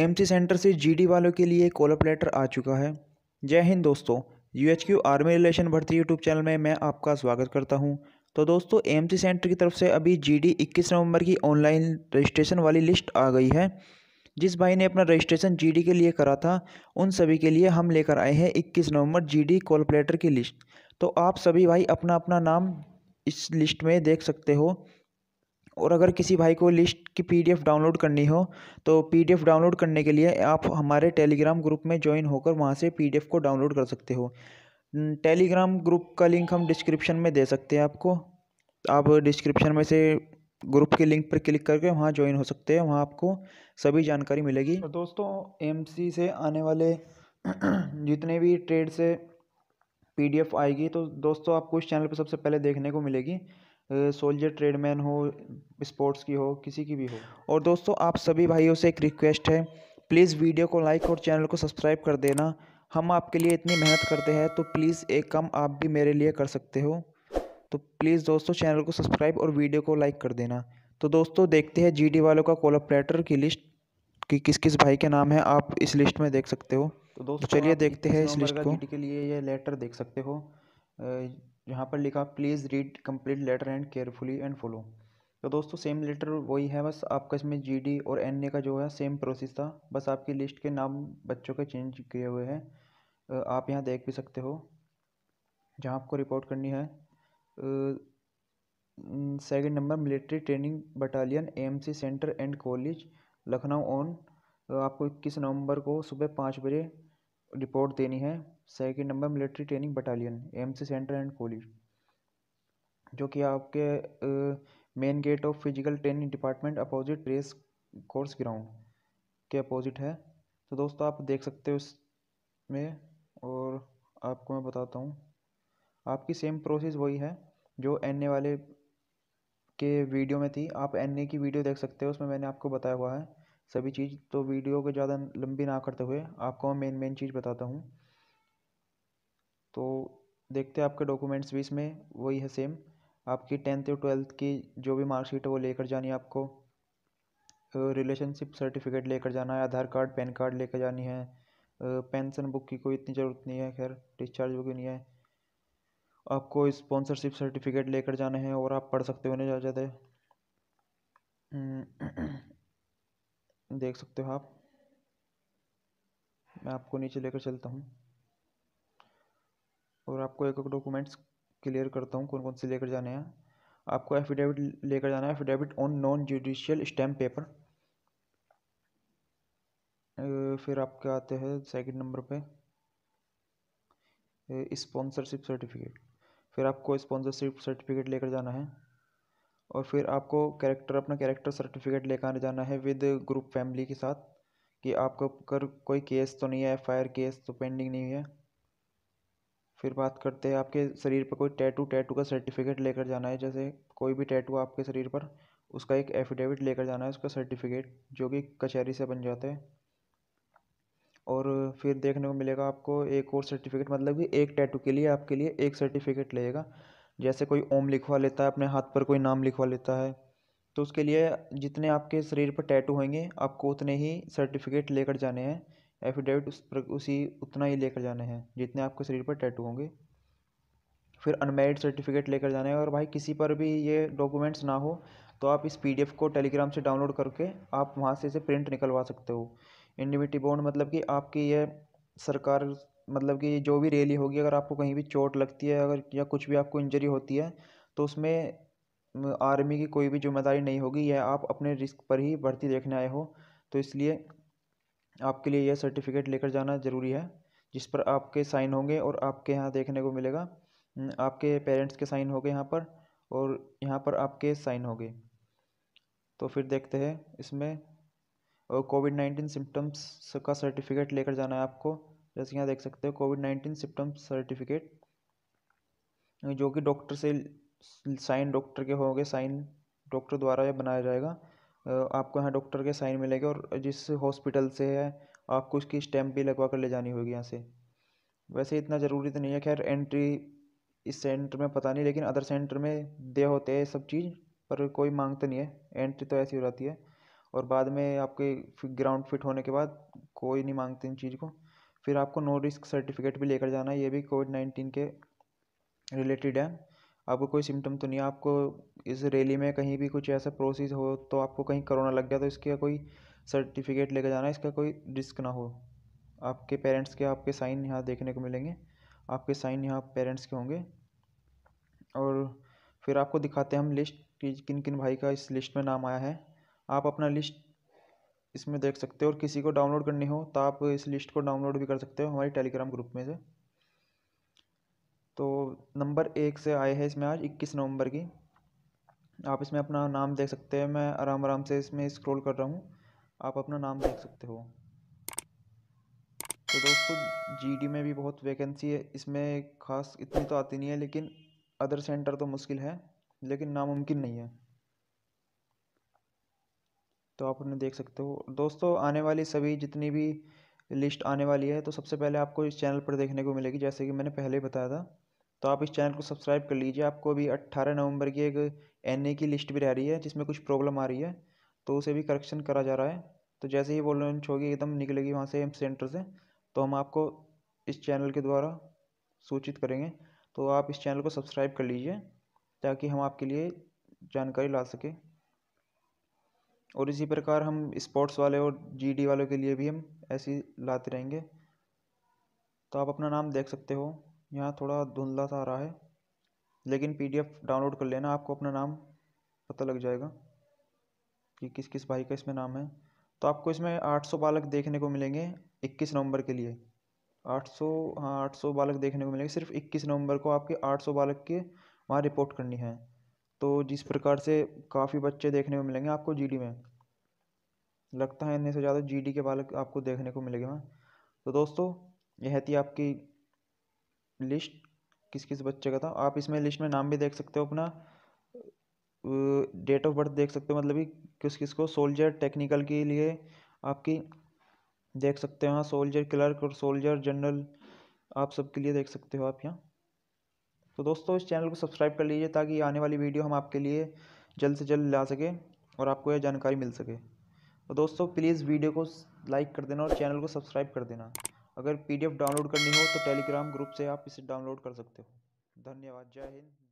MC centre से GD वालों के लिए कॉलअप लेटर आ चुका है जय हिंद दोस्तों U H Q army relation भर्ती यूट्यूब चैनल में मैं आपका स्वागत करता हूँ तो दोस्तों एमसी सेंटर की तरफ से अभी जीडी 21 नवंबर की ऑनलाइन रजिस्ट्रेशन वाली लिस्ट आ गई है जिस भाई ने अपना रजिस्ट्रेशन जी के लिए करा था उन सभी के लिए हम लेकर आए हैं नवम्बर जी डी कॉलकुलेटर की लिस्ट तो आप सभी भाई अपना अपना नाम इस लिस्ट में देख सकते हो और अगर किसी भाई को लिस्ट की पीडीएफ डाउनलोड करनी हो तो पीडीएफ डाउनलोड करने के लिए आप हमारे टेलीग्राम ग्रुप में ज्वाइन होकर वहाँ से पीडीएफ को डाउनलोड कर सकते हो टेलीग्राम ग्रुप का लिंक हम डिस्क्रिप्शन में दे सकते हैं आपको आप डिस्क्रिप्शन में से ग्रुप के लिंक पर क्लिक करके वहाँ ज्वाइन हो सकते हैं वहाँ आपको सभी जानकारी मिलेगी तो दोस्तों एम से आने वाले जितने भी ट्रेड से पी आएगी तो दोस्तों आपको इस चैनल पर सबसे पहले देखने को मिलेगी सोल्जर ट्रेडमैन हो स्पोर्ट्स की हो किसी की भी हो और दोस्तों आप सभी भाइयों से एक रिक्वेस्ट है प्लीज़ वीडियो को लाइक और चैनल को सब्सक्राइब कर देना हम आपके लिए इतनी मेहनत करते हैं तो प्लीज़ एक कम आप भी मेरे लिए कर सकते हो तो प्लीज़ दोस्तों चैनल को सब्सक्राइब और वीडियो को लाइक कर देना तो दोस्तों देखते हैं जीडी वालों का कोलोपरेटर की लिस्ट कि किस किस भाई के नाम है आप इस लिस्ट में देख सकते हो तो दोस्तों तो चलिए देखते हैं इस लिस्ट को के लिए ये लेटर देख सकते हो यहाँ पर लिखा please read complete letter and carefully and follow तो दोस्तों सेम लेटर वही है बस आपका इसमें जी डी और एन ए का जो है सेम प्रोसेस था बस आपकी लिस्ट के नाम बच्चों के चेंज किए हुए हैं आप यहाँ देख भी सकते हो जहाँ आपको रिपोर्ट करनी है second number military training battalion AMC centre and college Lucknow on आपको इक्कीस नवंबर को सुबह पाँच बजे रिपोर्ट देनी है second number military training battalion M C centre and college जो कि आपके main gate of physical training department opposite race course ground के अपोजिट है तो दोस्तों आप देख सकते हो इसमें और आपको मैं बताता हूँ आपकी सेम प्रोसेस वही है जो एन ए वाले के वीडियो में थी आप एन ए की वीडियो देख सकते हो उसमें मैंने आपको बताया हुआ है सभी चीज़ तो वीडियो को ज़्यादा लंबी ना करते हुए आपको मैं मेन मेन चीज़ बताता हूँ तो देखते हैं आपके डॉक्यूमेंट्स भी इसमें वही है सेम आपकी टेंथ और ट्वेल्थ की जो भी मार्कशीट है वो लेकर जानी है आपको रिलेशनशिप सर्टिफिकेट लेकर जाना है आधार कार्ड पैन कार्ड लेकर जानी है पेंशन बुक की कोई इतनी ज़रूरत नहीं है खैर डिस्चार्ज बुक नहीं है आपको स्पॉन्सरशिप सर्टिफिकेट लेकर जाना है और आप पढ़ सकते हो ना ज़्यादा ज़्यादा देख सकते हो आप मैं आपको नीचे लेकर चलता हूँ और आपको एक एक डॉक्यूमेंट्स क्लियर करता हूँ कौन कौन से लेकर जाने हैं आपको एफिडेविट लेकर जाना है affidavit on non judicial stamp paper फिर आपके आते हैं सेकंड नंबर पे स्पॉन्सरशिप सर्टिफिकेट फिर आपको इस्पॉन्सरशिप सर्टिफिकेट लेकर जाना है और फिर आपको कैरेक्टर अपना कैरेक्टर सर्टिफिकेट लेकर जाना है विद ग्रुप फैमिली के साथ कि आपको कर कोई केस तो नहीं है एफ आई आर केस तो पेंडिंग नहीं है फिर बात करते हैं आपके शरीर पर कोई टैटू टैटू का सर्टिफिकेट लेकर जाना है जैसे कोई भी टैटू आपके शरीर पर उसका एक एफिडेविट लेकर जाना है उसका सर्टिफिकेट जो कि कचहरी से बन जाता है और फिर देखने को मिलेगा आपको एक और सर्टिफिकेट मतलब कि एक टैटू के लिए आपके लिए एक सर्टिफिकेट लगेगा जैसे कोई ओम लिखवा लेता है अपने हाथ पर कोई नाम लिखवा लेता है तो उसके लिए जितने आपके शरीर पर टैटू होंगे आपको उतने ही सर्टिफिकेट लेकर जाने हैं एफिडेविट उस पर उसी उतना ही लेकर जाने हैं जितने आपके शरीर पर टैटू होंगे फिर अनमेरिड सर्टिफिकेट लेकर जाना है और भाई किसी पर भी ये डॉक्यूमेंट्स ना हो तो आप इस पी को टेलीग्राम से डाउनलोड करके आप वहाँ से इसे प्रिंट निकलवा सकते हो इंडिविटी बॉन्ड मतलब कि आपकी ये सरकार मतलब कि जो भी रैली होगी अगर आपको कहीं भी चोट लगती है अगर या कुछ भी आपको इंजरी होती है तो उसमें आर्मी की कोई भी जिम्मेदारी नहीं होगी यह आप अपने रिस्क पर ही भर्ती देखने आए हो तो इसलिए आपके लिए यह सर्टिफिकेट लेकर जाना ज़रूरी है जिस पर आपके साइन होंगे और आपके यहाँ देखने को मिलेगा हम्म, आपके पेरेंट्स के साइन हो गए यहाँ पर और यहाँ पर आपके साइन हो गए तो फिर देखते हैं इसमें और कोविड नाइन्टीन सिम्टम्स का सर्टिफिकेट लेकर जाना है आपको जैसे यहाँ देख सकते हो कोविड नाइन्टीन सिम्टम्स सर्टिफिकेट जो कि डॉक्टर से साइन डॉक्टर के होंगे साइन डॉक्टर द्वारा यह बनाया जाएगा आपको यहाँ डॉक्टर के साइन मिलेंगे और जिस हॉस्पिटल से है आपको उसकी स्टैम्प भी लगवा कर ले जानी होगी यहाँ से वैसे इतना ज़रूरी तो नहीं है खैर एंट्री इस सेंटर में पता नहीं लेकिन अदर सेंटर में दे होते हैं सब चीज़ पर कोई मांगता तो नहीं है एंट्री तो ऐसी हो जाती है और बाद में आपके ग्राउंड फिट होने के बाद कोई नहीं मांगते इन चीज़ को फिर आपको नो रिस्क सर्टिफिकेट भी लेकर जाना है ये भी कोविड नाइन्टीन के रिलेटेड है आपको कोई सिम्टम तो नहीं है आपको इस रैली में कहीं भी कुछ ऐसा प्रोसेस हो तो आपको कहीं कोरोना लग गया तो इसके कोई सर्टिफिकेट लेकर जाना इसका कोई रिस्क ना हो आपके पेरेंट्स के आपके साइन यहाँ देखने को मिलेंगे आपके साइन यहाँ पेरेंट्स के होंगे और फिर आपको दिखाते हैं हम लिस्ट कि किन किन भाई का इस लिस्ट में नाम आया है आप अपना लिस्ट इसमें देख सकते हो और किसी को डाउनलोड करनी हो तो आप इस लिस्ट को डाउनलोड भी कर सकते हो हमारे टेलीग्राम ग्रुप में से तो नंबर एक से आए हैं इसमें आज इक्कीस नवंबर की आप इसमें अपना नाम देख सकते हैं मैं आराम आराम से इसमें स्क्रॉल कर रहा हूँ आप अपना नाम देख सकते हो तो दोस्तों जीडी में भी बहुत वैकेंसी है इसमें खास इतनी तो आती नहीं है लेकिन अदर सेंटर तो मुश्किल है लेकिन नामुमकिन नहीं है तो आप उन्हें देख सकते हो दोस्तों आने वाली सभी जितनी भी लिस्ट आने वाली है तो सबसे पहले आपको इस चैनल पर देखने को मिलेगी जैसे कि मैंने पहले ही बताया था तो आप इस चैनल को सब्सक्राइब कर लीजिए आपको अभी अट्ठारह नवंबर की एक एन ए की लिस्ट भी रह रही है जिसमें कुछ प्रॉब्लम आ रही है तो उसे भी करेक्शन करा जा रहा है तो जैसे ही वो लॉन्च होगी एकदम निकलेगी वहाँ से एम सेंटर से तो हम आपको इस चैनल के द्वारा सूचित करेंगे तो आप इस चैनल को सब्सक्राइब कर लीजिए ताकि हम आपके लिए जानकारी ला सकें और इसी प्रकार हम स्पोर्ट्स वाले और जीडी वालों के लिए भी हम ऐसी लाते रहेंगे तो आप अपना नाम देख सकते हो यहाँ थोड़ा धुंधला सा आ रहा है लेकिन पीडीएफ डाउनलोड कर लेना आपको अपना नाम पता लग जाएगा कि किस किस भाई का इसमें नाम है तो आपको इसमें 800 बालक देखने को मिलेंगे 21 नवंबर के लिए 800 हाँ 800 बालक देखने को मिलेंगे सिर्फ 21 नवंबर को आपके 800 बालक के वहाँ रिपोर्ट करनी है तो जिस प्रकार से काफ़ी बच्चे देखने को मिलेंगे आपको जी में लगता है इतने से ज़्यादा जी के बालक आपको देखने को मिलेंगे वहाँ तो दोस्तों यह थी आपकी लिस्ट किस किस बच्चे का था आप इसमें लिस्ट में नाम भी देख सकते हो अपना डेट ऑफ बर्थ देख सकते हो मतलब कि किस किस को सोल्जर टेक्निकल के लिए आपकी देख सकते हो यहाँ सोल्जर क्लर्क और सोल्जर जनरल आप सबके लिए देख सकते हो आप यहाँ तो दोस्तों इस चैनल को सब्सक्राइब कर लीजिए ताकि आने वाली वीडियो हम आपके लिए जल्द से जल्द ला सकें और आपको यह जानकारी मिल सके तो दोस्तों प्लीज़ वीडियो को लाइक कर देना और चैनल को सब्सक्राइब कर देना अगर पीडीएफ डाउनलोड करनी हो तो टेलीग्राम ग्रुप से आप इसे डाउनलोड कर सकते हो धन्यवाद जय हिंद